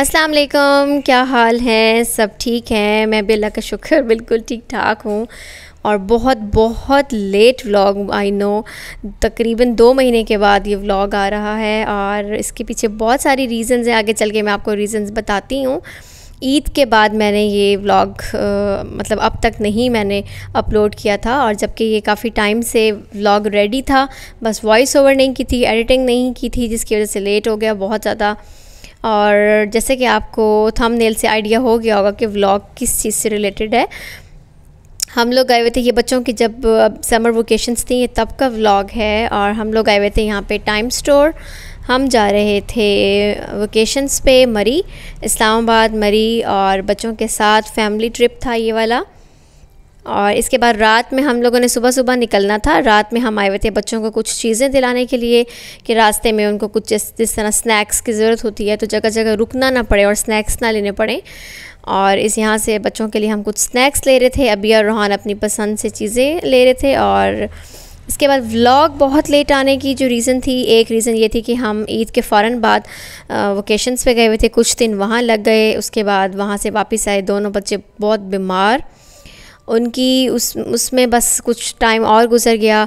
अस्सलाम वालेकुम क्या हाल है सब ठीक है मैं बेला का शुक्र बिल्कुल ठीक ठाक हूँ और बहुत बहुत लेट व्लॉग आई नो तकरीबन दो महीने के बाद ये व्लॉग आ रहा है और इसके पीछे बहुत सारी रीज़न्स हैं आगे चल के मैं आपको रीज़न्स बताती हूँ ईद के बाद मैंने ये व्लॉग मतलब अब तक नहीं मैंने अपलोड किया था और जबकि ये काफ़ी टाइम से व्लॉग रेडी था बस वॉइस ओवर नहीं की थी एडिटिंग नहीं की थी जिसकी वजह से लेट हो गया बहुत ज़्यादा और जैसे कि आपको थंबनेल से आइडिया हो गया होगा कि व्लॉग किस चीज़ से रिलेटेड है हम लोग आए हुए थे ये बच्चों की जब समर वोकेशंस थी ये तब का व्लॉग है और हम लोग आए हुए थे यहाँ पे टाइम स्टोर हम जा रहे थे वोकेशंस पे मरी इस्लामाबाद मरी और बच्चों के साथ फैमिली ट्रिप था ये वाला और इसके बाद रात में हम लोगों ने सुबह सुबह निकलना था रात में हम आए हुए थे बच्चों को कुछ चीज़ें दिलाने के लिए कि रास्ते में उनको कुछ जिस जिस तरह स्नैक्स की ज़रूरत होती है तो जगह जगह रुकना ना पड़े और स्नैक्स ना लेने पड़े और इस यहाँ से बच्चों के लिए हम कुछ स्नैक्स ले रहे थे अभी और रोहान अपनी पसंद से चीज़ें ले रहे थे और इसके बाद व्लॉग बहुत लेट आने की जो रीज़न थी एक रीज़न ये थी कि हम ईद के फ़ौर बाद वकेशंस पे गए हुए थे कुछ दिन वहाँ लग गए उसके बाद वहाँ से वापस आए दोनों बच्चे बहुत बीमार उनकी उस उसमें बस कुछ टाइम और गुजर गया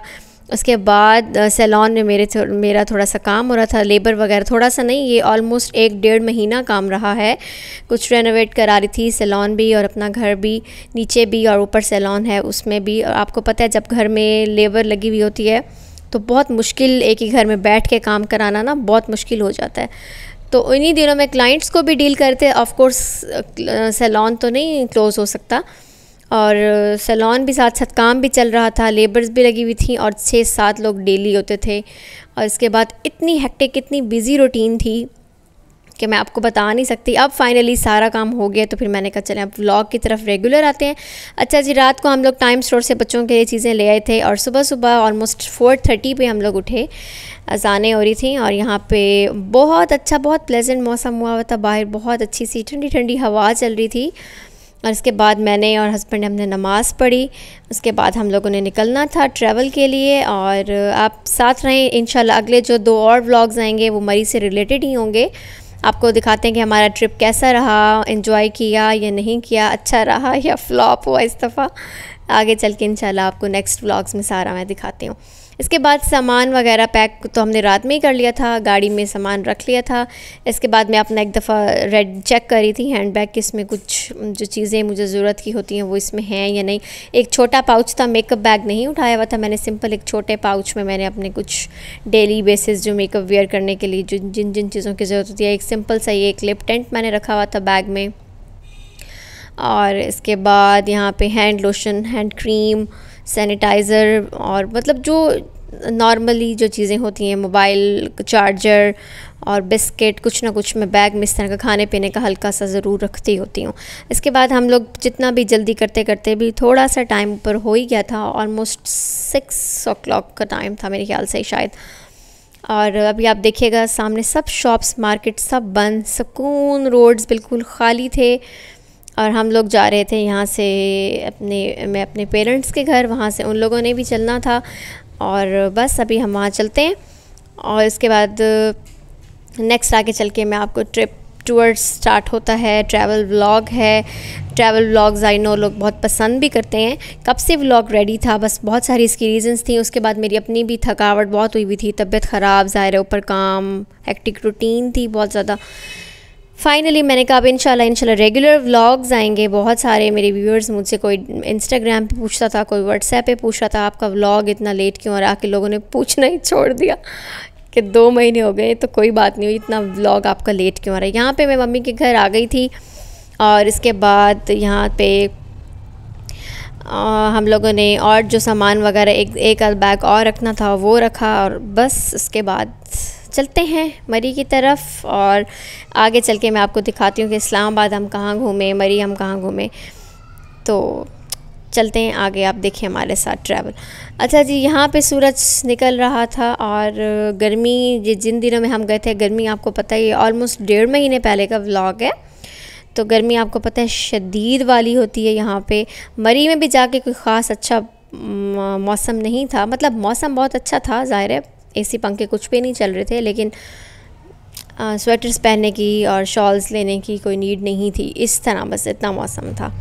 उसके बाद सैलॉन में मेरे थो, मेरा थोड़ा सा काम हो रहा था लेबर वगैरह थोड़ा सा नहीं ये ऑलमोस्ट एक डेढ़ महीना काम रहा है कुछ रेनोवेट करा रही थी सैलॉन भी और अपना घर भी नीचे भी और ऊपर सैलॉन है उसमें भी और आपको पता है जब घर में लेबर लगी हुई होती है तो बहुत मुश्किल एक ही घर में बैठ के काम कराना ना बहुत मुश्किल हो जाता है तो इन्हीं दिनों में क्लाइंट्स को भी डील करते ऑफ कोर्स सैलॉन तो नहीं क्लोज़ हो सकता और सैलॉन भी साथ साथ काम भी चल रहा था लेबर्स भी लगी हुई थी और छः सात लोग डेली होते थे और इसके बाद इतनी हेक्टिक इतनी बिजी रूटीन थी कि मैं आपको बता नहीं सकती अब फाइनली सारा काम हो गया तो फिर मैंने कहा चलें अब व्लॉग की तरफ रेगुलर आते हैं अच्छा जी रात को हम लोग टाइम स्टोर से बच्चों के लिए चीज़ें ले आए थे और सुबह सुबह ऑलमोस्ट फोर थर्टी पर हम लोग उठे अजाने हो रही थी और यहाँ पे बहुत अच्छा बहुत प्लेजेंट मौसम हुआ हुआ था बाहर बहुत अच्छी सी ठंडी ठंडी हवा चल रही थी और इसके बाद मैंने और हस्बैंड हमने नमाज़ पढ़ी उसके बाद हम लोगों ने निकलना था ट्रैवल के लिए और आप साथ रहें इन अगले जो दो और व्लॉग्स आएंगे वो मरी से रिलेटेड ही होंगे आपको दिखाते हैं कि हमारा ट्रिप कैसा रहा इन्जॉय किया या नहीं किया अच्छा रहा या फ्लॉप हुआ इस दफ़ा आगे चल के इंशाल्लाह आपको नेक्स्ट व्लॉग्स में सारा मैं दिखाती हूँ इसके बाद सामान वगैरह पैक तो हमने रात में ही कर लिया था गाड़ी में सामान रख लिया था इसके बाद मैं अपना एक दफ़ा रेड चेक करी थी हैंड बैग कि इसमें कुछ जो चीज़ें मुझे ज़रूरत की होती हैं वो इसमें हैं या नहीं एक छोटा पाउच था मेकअप बैग नहीं उठाया हुआ था मैंने सिंपल एक छोटे पाउच में मैंने अपने कुछ डेली बेसिस जो मेकअप वेयर करने के लिए जो जिन जिन चीज़ों की ज़रूरत होती है एक सिंपल सा ये एक लिप टेंट मैंने रखा हुआ था बैग में और इसके बाद यहाँ पे hand lotion hand cream sanitiser और मतलब जो नॉर्मली जो चीज़ें होती हैं मोबाइल चार्जर और बिस्किट कुछ ना कुछ मैं बैग में इस तरह का खाने पीने का हल्का सा ज़रूर रखती होती हूँ इसके बाद हम लोग जितना भी जल्दी करते करते भी थोड़ा सा टाइम ऊपर हो ही गया था ऑलमोस्ट सिक्स ओ क्लाक का टाइम था मेरे ख्याल से शायद और अभी आप देखिएगा सामने सब शॉप्स मार्केट सब बंद सुकून रोड्स बिल्कुल खाली थे और हम लोग जा रहे थे यहाँ से अपने मैं अपने पेरेंट्स के घर वहाँ से उन लोगों ने भी चलना था और बस अभी हम वहाँ चलते हैं और इसके बाद नेक्स्ट uh, आगे चल के मैं आपको ट्रिप टूअर्स स्टार्ट होता है ट्रैवल व्लॉग है ट्रैवल व्लॉग्स आई नो लोग बहुत पसंद भी करते हैं कब से व्लॉग रेडी था बस बहुत सारी इसकी रीजंस थी उसके बाद मेरी अपनी भी थकावट बहुत हुई हुई थी तबीयत ख़राब ज़ाहिर ऊपर काम एक्टिक रूटीन थी बहुत ज़्यादा फाइनली मैंने कहा अब शाला इंशाल्लाह रेगुलर व्लॉग्स आएंगे बहुत सारे मेरे व्यूअर्स मुझसे कोई इंस्टाग्राम पे पूछता था कोई व्हाट्सएप पे पूछ रहा था आपका व्लॉग इतना लेट क्यों और आके लोगों ने पूछना ही छोड़ दिया कि दो महीने हो गए तो कोई बात नहीं हुई इतना व्लॉग आपका लेट क्यों आ रहा है यहाँ पर मैं मम्मी के घर आ गई थी और इसके बाद यहाँ आ, हम लोगों ने और जो सामान वगैरह एक एक बैग और रखना था वो रखा और बस उसके बाद चलते हैं मरी की तरफ और आगे चल के मैं आपको दिखाती हूँ कि इस्लामाबाद हम कहाँ घूमें मरी हम कहाँ घूमें तो चलते हैं आगे आप देखें हमारे साथ ट्रैवल अच्छा जी यहाँ पे सूरज निकल रहा था और गर्मी ये जिन दिनों में हम गए थे गर्मी आपको पता ही ऑलमोस्ट डेढ़ महीने पहले का व्लॉग है तो गर्मी आपको पता है शदीद वाली होती है यहाँ पे मरी में भी जाके कोई ख़ास अच्छा मौसम नहीं था मतलब मौसम बहुत अच्छा था ज़ाहिर है एसी पंखे कुछ पे नहीं चल रहे थे लेकिन आ, स्वेटर्स पहनने की और शॉल्स लेने की कोई नीड नहीं थी इस तरह बस इतना मौसम था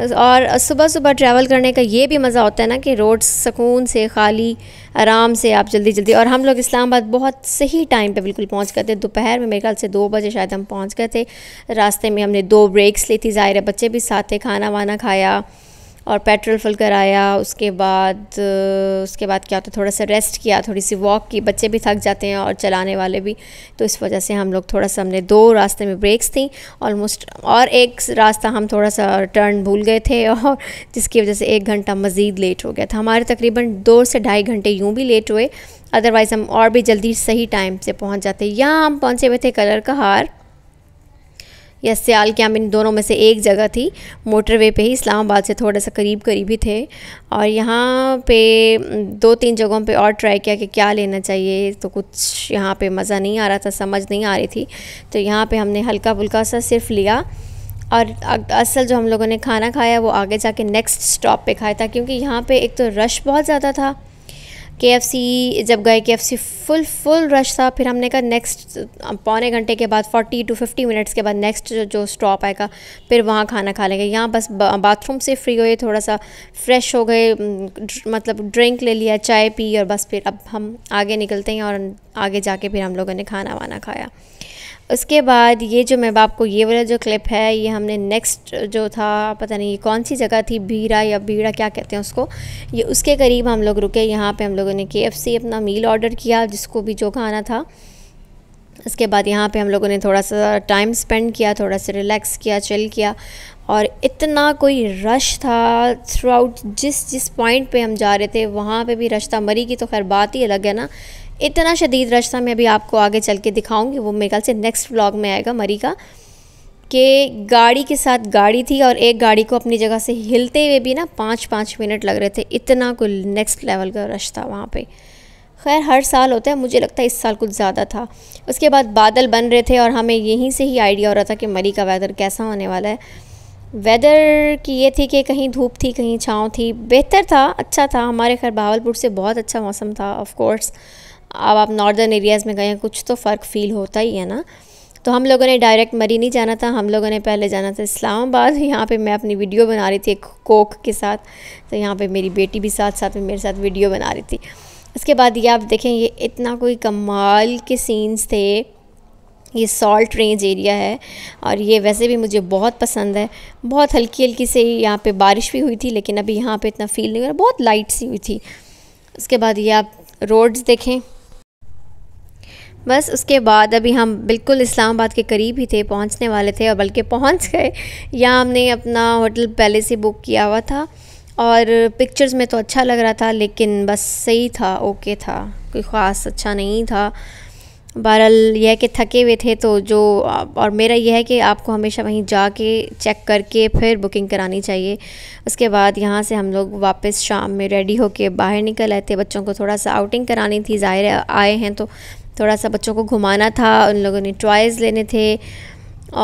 और सुबह सुबह ट्रैवल करने का ये भी मज़ा होता है ना कि रोड सुकून से खाली आराम से आप जल्दी जल्दी और हम लोग इस्लामाबाद बहुत सही टाइम पे बिल्कुल पहुंच गए थे दोपहर में मेरे ख्याल से दो बजे शायद हम पहुंच गए थे रास्ते में हमने दो ब्रेक्स ली थी ज़ाहिर बच्चे भी साथ थे खाना वाना खाया और पेट्रोल फुल कराया उसके बाद उसके बाद क्या होता है थोड़ा सा रेस्ट किया थोड़ी सी वॉक की बच्चे भी थक जाते हैं और चलाने वाले भी तो इस वजह से हम लोग थोड़ा सा हमने दो रास्ते में ब्रेक्स थी ऑलमोस्ट और एक रास्ता हम थोड़ा सा टर्न भूल गए थे और जिसकी वजह से एक घंटा मज़ीद लेट हो गया था हमारे तकरीबन दो से ढाई घंटे यूँ भी लेट हुए अदरवाइज़ हम और भी जल्दी सही टाइम से पहुँच जाते यहाँ हम पहुँचे हुए थे कलर का हार या सियाल क्या इन दोनों में से एक जगह थी मोटरवे पे ही इस्लामाबाद से थोड़ा सा करीब करीब ही थे और यहाँ पे दो तीन जगहों पे और ट्राई किया कि क्या लेना चाहिए तो कुछ यहाँ पे मज़ा नहीं आ रहा था समझ नहीं आ रही थी तो यहाँ पे हमने हल्का फुल्का सा सिर्फ लिया और असल जो हम लोगों ने खाना खाया वो आगे जाके नेक्स्ट स्टॉप पे खाया था क्योंकि यहाँ पे एक तो रश बहुत ज़्यादा था के एफ़ सी जब गए K F C full full rush था फिर हमने कहा नेक्स्ट पौने घंटे के बाद फोर्टी टू फिफ्टी मिनट्स के बाद नेक्स्ट जो, जो स्टॉप आएगा फिर वहाँ खाना खा लेंगे यहाँ बस बाथरूम से फ्री हुए थोड़ा सा फ्रेश हो गए मतलब ड्रिंक ले लिया चाय पी और बस फिर अब हम आगे निकलते हैं और आगे जाके फिर हम लोगों ने खाना वाना खाया उसके बाद ये जो मैं आपको ये वाला जो क्लिप है ये हमने नेक्स्ट जो था पता नहीं ये कौन सी जगह थी भीड़ा या भीड़ा क्या कहते हैं उसको ये उसके करीब हम लोग रुके यहाँ पे हम लोगों ने के अपना मील ऑर्डर किया जिसको भी जो खाना था उसके बाद यहाँ पे हम लोगों ने थोड़ा सा टाइम स्पेंड किया थोड़ा सा रिलैक्स किया चिल किया और इतना कोई रश था थ्रू आउट जिस जिस पॉइंट पे हम जा रहे थे वहाँ पे भी रश था मरी की तो खैर बात ही अलग है ना इतना शदीद रश था मैं अभी आपको आगे चल के दिखाऊँगी वो मेरे ख्याल से नेक्स्ट व्लॉग में आएगा मरी का कि गाड़ी के साथ गाड़ी थी और एक गाड़ी को अपनी जगह से हिलते हुए भी ना पाँच पाँच मिनट लग रहे थे इतना को नेक्स्ट लेवल का रश था वहाँ पे खैर हर साल होता है मुझे लगता है इस साल कुछ ज़्यादा था उसके बाद बादल बन रहे थे और हमें यहीं से ही आइडिया हो रहा था कि मरी का वेदर कैसा होने वाला है वेदर की ये थी कि कहीं धूप थी कहीं छाँव थी बेहतर था अच्छा था हमारे खैर बहावलपुर से बहुत अच्छा मौसम था ऑफ़ कोर्स अब आप नॉर्दर्न एरियाज़ में गए हैं कुछ तो फ़र्क फील होता ही है ना तो हम लोगों ने डायरेक्ट मरी नहीं जाना था हम लोगों ने पहले जाना था इस्लामाबाद यहाँ पे मैं अपनी वीडियो बना रही थी एक कोक के साथ तो यहाँ पे मेरी बेटी भी साथ साथ में मेरे साथ वीडियो बना रही थी उसके बाद ये आप देखें ये इतना कोई कमाल के सीन्स थे ये सॉल्ट रेंज एरिया है और ये वैसे भी मुझे बहुत पसंद है बहुत हल्की हल्की से यहाँ पे बारिश भी हुई थी लेकिन अभी यहाँ पे इतना फील नहीं हो रहा बहुत लाइट सी हुई थी उसके बाद ये आप रोड्स देखें बस उसके बाद अभी हम बिल्कुल इस्लामाबाद के करीब ही थे पहुंचने वाले थे और बल्कि पहुंच गए यहाँ हमने अपना होटल पहले से बुक किया हुआ था और पिक्चर्स में तो अच्छा लग रहा था लेकिन बस सही था ओके था कोई ख़ास अच्छा नहीं था बहरल यह कि थके हुए थे तो जो और मेरा यह है कि आपको हमेशा वहीं जाके चेक करके फिर बुकिंग करानी चाहिए उसके बाद यहाँ से हम लोग वापस शाम में रेडी होके बाहर निकल आए थे बच्चों को थोड़ा सा आउटिंग करानी थी ज़ाहिर आए हैं तो थोड़ा सा बच्चों को घुमाना था उन लोगों ने टॉयज़ लेने थे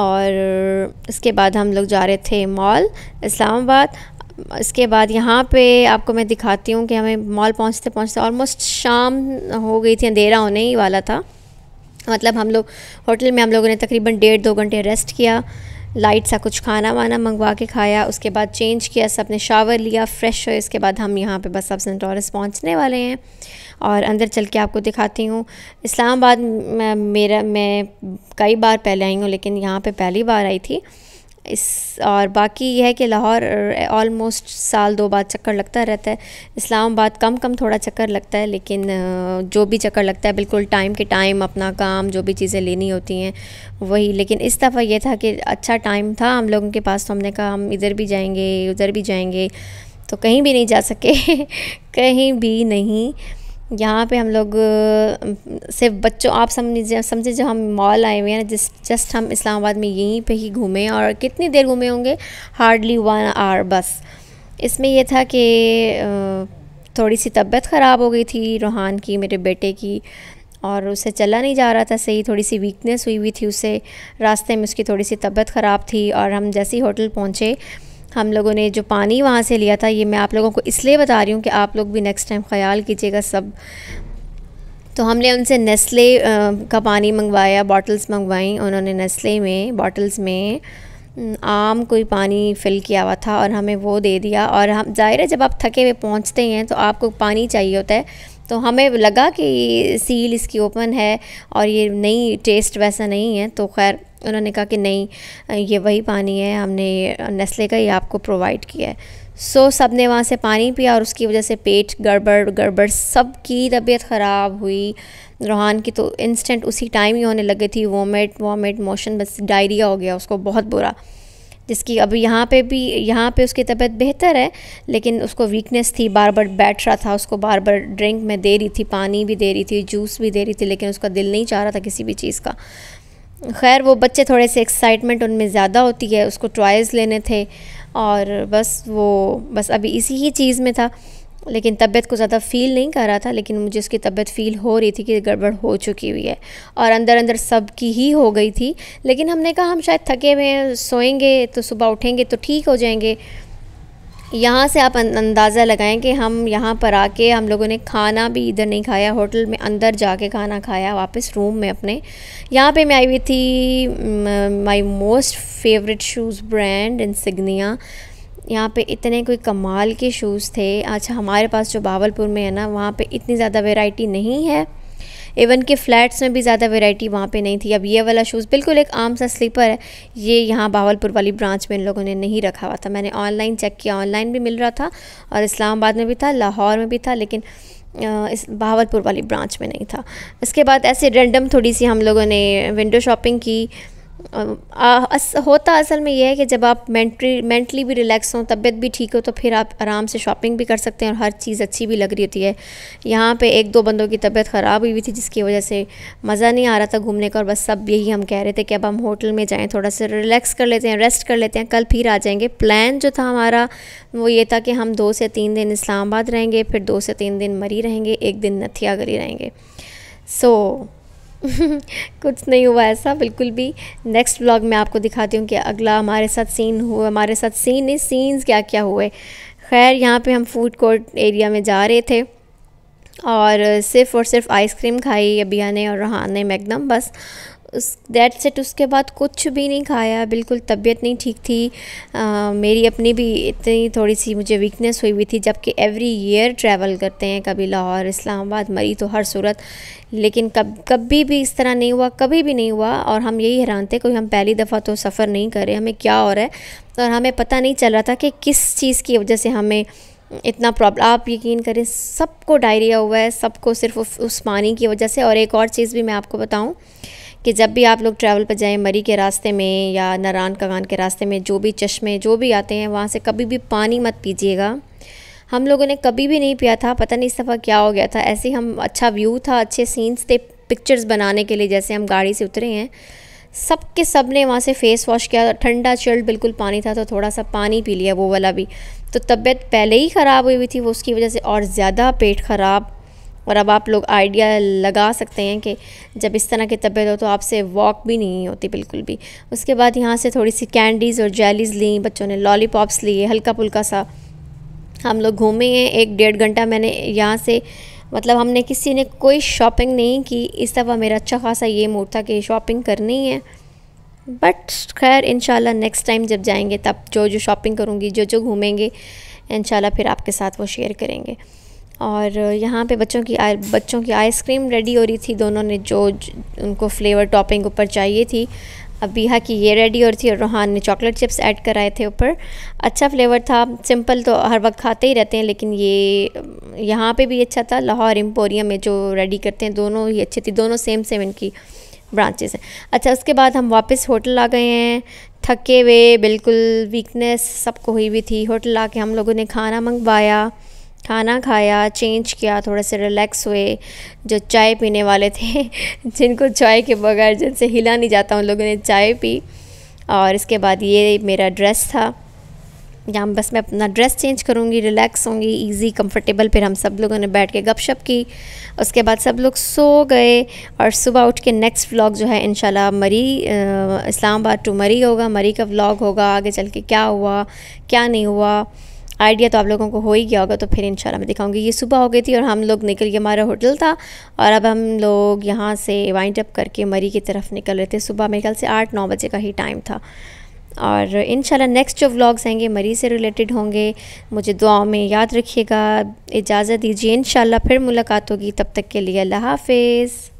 और इसके बाद हम लोग जा रहे थे मॉल इस्लामाबाद इसके बाद यहाँ पे आपको मैं दिखाती हूँ कि हमें मॉल पहुँचते पहुँचते ऑलमोस्ट शाम हो गई थी अंधेरा होने ही वाला था मतलब हम लोग होटल में हम लोगों ने तकरीबन डेढ़ दो घंटे रेस्ट किया लाइट सा कुछ खाना वाना मंगवा के खाया उसके बाद चेंज किया सब ने शावर लिया फ्रेश हुए इसके बाद हम यहाँ पे बस अब सेंट टॉरस पहुँचने वाले हैं और अंदर चल के आपको दिखाती हूँ इस्लामाबाद मेरा मैं कई बार पहले आई हूँ लेकिन यहाँ पे पहली बार आई थी इस और बाकी यह है कि लाहौर ऑलमोस्ट साल दो बाद चक्कर लगता रहता है इस्लामाबाद कम कम थोड़ा चक्कर लगता है लेकिन जो भी चक्कर लगता है बिल्कुल टाइम के टाइम अपना काम जो भी चीज़ें लेनी होती हैं वही लेकिन इस दफ़ा यह था कि अच्छा टाइम था हम लोगों के पास तो हमने कहा हम इधर भी जाएंगे उधर भी जाएंगे तो कहीं भी नहीं जा सके कहीं भी नहीं यहाँ पे हम लोग सिर्फ बच्चों आप समझिए समझे जो हम मॉल आए हुए हैं जिस जस्ट हम इस्लामाबाद में यहीं पे ही घूमे और कितनी देर घूमे होंगे हार्डली वन आवर बस इसमें यह था कि थोड़ी सी तबीयत ख़राब हो गई थी रूहान की मेरे बेटे की और उसे चला नहीं जा रहा था सही थोड़ी सी वीकनेस हुई हुई थी उसे रास्ते में उसकी थोड़ी सी तबीयत ख़राब थी और हम जैसे ही होटल पहुँचे हम लोगों ने जो पानी वहाँ से लिया था ये मैं आप लोगों को इसलिए बता रही हूँ कि आप लोग भी नेक्स्ट टाइम ख्याल कीजिएगा सब तो हमने उनसे नेस्ले का पानी मंगवाया बॉटल्स मंगवाई उन्होंने नेस्ले में बॉटल्स में आम कोई पानी फिल किया हुआ था और हमें वो दे दिया और हम ज़ाहिर है जब आप थके हुए पहुँचते हैं तो आपको पानी चाहिए होता है तो हमें लगा कि सील इसकी ओपन है और ये नई टेस्ट वैसा नहीं है तो खैर उन्होंने कहा कि नहीं ये वही पानी है हमने नस्ले का ही आपको प्रोवाइड किया है सो so, सब ने वहाँ से पानी पिया और उसकी वजह से पेट गड़बड़ गड़बड़ सब की तबीयत ख़राब हुई रोहान की तो इंस्टेंट उसी टाइम ही होने लगी थी वोमिट वोमिट मोशन बस डायरिया हो गया उसको बहुत बुरा जिसकी अभी यहाँ पे भी यहाँ पे उसकी तबीयत बेहतर है लेकिन उसको वीकनेस थी बार बार बैठ रहा था उसको बार बार ड्रिंक में दे रही थी पानी भी दे रही थी जूस भी दे रही थी लेकिन उसका दिल नहीं चाह रहा था किसी भी चीज़ का खैर वो बच्चे थोड़े से एक्साइटमेंट उनमें ज़्यादा होती है उसको टॉयज़ लेने थे और बस वो बस अभी इसी ही चीज़ में था लेकिन तबीयत को ज़्यादा फ़ील नहीं कर रहा था लेकिन मुझे उसकी तबीयत फ़ील हो रही थी कि गड़बड़ हो चुकी हुई है और अंदर अंदर सब की ही हो गई थी लेकिन हमने कहा हम शायद थके हुए हैं सोएंगे तो सुबह उठेंगे तो ठीक हो जाएंगे यहाँ से आप अं-, अंदाज़ा लगाएं कि हम यहाँ पर आके हम लोगों ने खाना भी इधर नहीं खाया होटल में अंदर जाके खाना खाया वापस रूम में अपने यहाँ पे मैं आई हुई थी my most favourite shoes brand सिग्निया यहाँ पे इतने कोई कमाल के शूज़ थे अच्छा हमारे पास जो बावलपुर में है ना वहाँ पे इतनी ज़्यादा वेराइटी नहीं है इवन कि फ्लैट्स में भी ज़्यादा वेराइटी वहाँ पर नहीं थी अब ये वाला शूज़ बिल्कुल एक आम सा स्लीपर है ये यहाँ बावलपुर वाली ब्रांच में इन लोगों ने नहीं रखा हुआ था मैंने ऑनलाइन चेक किया ऑनलाइन भी मिल रहा था और इस्लामाबाद में भी था लाहौर में भी था लेकिन इस बावलपुर वाली ब्रांच में नहीं था इसके बाद ऐसे रेंडम थोड़ी सी हम लोगों ने विंडो शॉपिंग की होता असल में यह है कि जब आप मेंटली मेंटली भी रिलैक्स हों तबीयत भी ठीक हो तो फिर आप आराम से शॉपिंग भी कर सकते हैं और हर चीज़ अच्छी भी लग रही होती है यहाँ पे एक दो बंदों की तबीयत ख़राब हुई हुई थी जिसकी वजह से मज़ा नहीं आ रहा था घूमने का और बस सब यही हम कह रहे थे कि अब हम होटल में जाएँ थोड़ा सा रिलैक्स कर लेते हैं रेस्ट कर लेते हैं कल फिर आ जाएंगे प्लान जो था हमारा वो ये था कि हम दो से तीन दिन इस्लामाबाद रहेंगे फिर दो से तीन दिन मरी रहेंगे एक दिन नथिया रहेंगे सो so, कुछ नहीं हुआ ऐसा बिल्कुल भी नेक्स्ट व्लॉग में आपको दिखाती हूँ कि अगला हमारे साथ सीन हुआ हमारे साथ सीन नहीं सीन्स क्या क्या हुए खैर यहाँ पे हम फूड कोर्ट एरिया में जा रहे थे और सिर्फ़ और सिर्फ आइसक्रीम खाई अबिया ने और रहा ने मैगनम बस उस डेट सेट उसके बाद कुछ भी नहीं खाया बिल्कुल तबीयत नहीं ठीक थी आ, मेरी अपनी भी इतनी थोड़ी सी मुझे वीकनेस हुई हुई थी जबकि एवरी ईयर ट्रैवल करते हैं कभी लाहौर इस्लामाबाद मरी तो हर सूरत लेकिन कब कभी भी इस तरह नहीं हुआ कभी भी नहीं हुआ और हम यही हैरान थे कोई हम पहली दफ़ा तो सफ़र नहीं करे हमें क्या हो रहा है और हमें पता नहीं चल रहा था कि किस चीज़ की वजह से हमें इतना प्रॉब्लम आप यकीन करें सबको डायरिया हुआ है सबको सिर्फ उस पानी की वजह से और एक और चीज़ भी मैं आपको बताऊँ कि जब भी आप लोग ट्रैवल पर जाएं मरी के रास्ते में या नारान कगान के रास्ते में जो भी चश्मे जो भी आते हैं वहाँ से कभी भी पानी मत पीजिएगा हम लोगों ने कभी भी नहीं पिया था पता नहीं इस दफ़ा क्या हो गया था ऐसे हम अच्छा व्यू था अच्छे सीन्स थे पिक्चर्स बनाने के लिए जैसे हम गाड़ी से उतरे हैं सब के सब ने वहाँ से फ़ेस वॉश किया ठंडा चिल्ड बिल्कुल पानी था तो थोड़ा सा पानी पी लिया वो वाला भी तो तबीयत पहले ही ख़राब हुई हुई थी वो उसकी वजह से और ज़्यादा पेट ख़राब और अब आप लोग आइडिया लगा सकते हैं कि जब इस तरह की तबीयत हो तो आपसे वॉक भी नहीं होती बिल्कुल भी उसके बाद यहाँ से थोड़ी सी कैंडीज़ और जेलीज़ ली बच्चों ने लॉलीपॉप्स लिए हल्का पुल्का सा हम लोग घूमे हैं एक डेढ़ घंटा मैंने यहाँ से मतलब हमने किसी ने कोई शॉपिंग नहीं की इस दफ़ा मेरा अच्छा खासा ये मूड था कि शॉपिंग करनी है बट खैर इन नेक्स्ट टाइम जब जाएंगे तब जो जो शॉपिंग करूँगी जो जो घूमेंगे इन फिर आपके साथ वो शेयर करेंगे और यहाँ पे बच्चों की आ, बच्चों की आइसक्रीम रेडी हो रही थी दोनों ने जो, ज, उनको फ्लेवर टॉपिंग ऊपर चाहिए थी अबीहा की ये रेडी हो रही थी और रोहान ने चॉकलेट चिप्स ऐड कराए थे ऊपर अच्छा फ्लेवर था सिंपल तो हर वक्त खाते ही रहते हैं लेकिन ये यहाँ पे भी अच्छा था लाहौर एम्पोरियम में जो रेडी करते हैं दोनों ही अच्छी थी दोनों सेम सेम इनकी ब्रांचेस हैं अच्छा उसके बाद हम वापस होटल आ गए हैं थके हुए बिल्कुल वीकनेस सबको हुई हुई थी होटल आके हम लोगों ने खाना मंगवाया खाना खाया चेंज किया थोड़े से रिलैक्स हुए जो चाय पीने वाले थे जिनको चाय के बगैर जिनसे हिला नहीं जाता उन लोगों ने चाय पी और इसके बाद ये मेरा ड्रेस था जहाँ बस मैं अपना ड्रेस चेंज करूँगी रिलैक्स होंगी इजी कंफर्टेबल फिर हम सब लोगों ने बैठ के गपशप की उसके बाद सब लोग सो गए और सुबह उठ के नेक्स्ट व्लॉग जो है इंशाल्लाह मरी इस्लामाबाद टू मरी होगा मरी का व्लॉग होगा आगे चल के क्या हुआ क्या नहीं हुआ आइडिया तो आप लोगों को हो ही गया होगा तो फिर इंशाल्लाह मैं दिखाऊंगी ये सुबह हो गई थी और हम लोग निकल गए हमारा होटल था और अब हम लोग यहाँ से वाइंड अप करके मरी की तरफ निकल रहे थे सुबह मेरे ख्याल से आठ नौ बजे का ही टाइम था और इन नेक्स्ट जो व्लॉग्स आएंगे मरी से रिलेटेड होंगे मुझे दुआओं में याद रखिएगा इजाज़त दीजिए इन फिर मुलाकात होगी तब तक के लिए अल्लाह हाफिज़